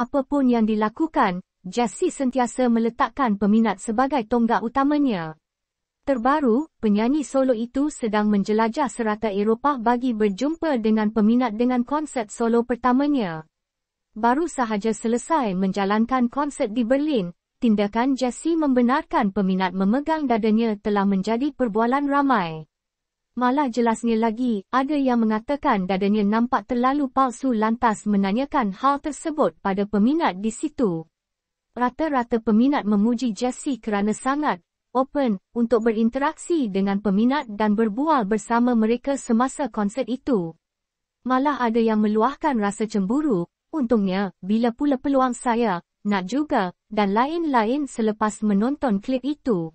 apapun yang dilakukan, Jesse sentiasa meletakkan peminat sebagai tonggak utamanya. Terbaru, penyanyi solo itu sedang menjelajah serata Eropah bagi berjumpa dengan peminat dengan konsert solo pertamanya. Baru sahaja selesai menjalankan konsert di Berlin, tindakan Jesse membenarkan peminat memegang dadanya telah menjadi perbualan ramai. Malah jelasnya lagi, ada yang mengatakan dadanya nampak terlalu palsu lantas menanyakan hal tersebut pada peminat di situ. Rata-rata peminat memuji Jesse kerana sangat open untuk berinteraksi dengan peminat dan berbual bersama mereka semasa konsert itu. Malah ada yang meluahkan rasa cemburu, untungnya, bila pula peluang saya, nak juga, dan lain-lain selepas menonton klip itu.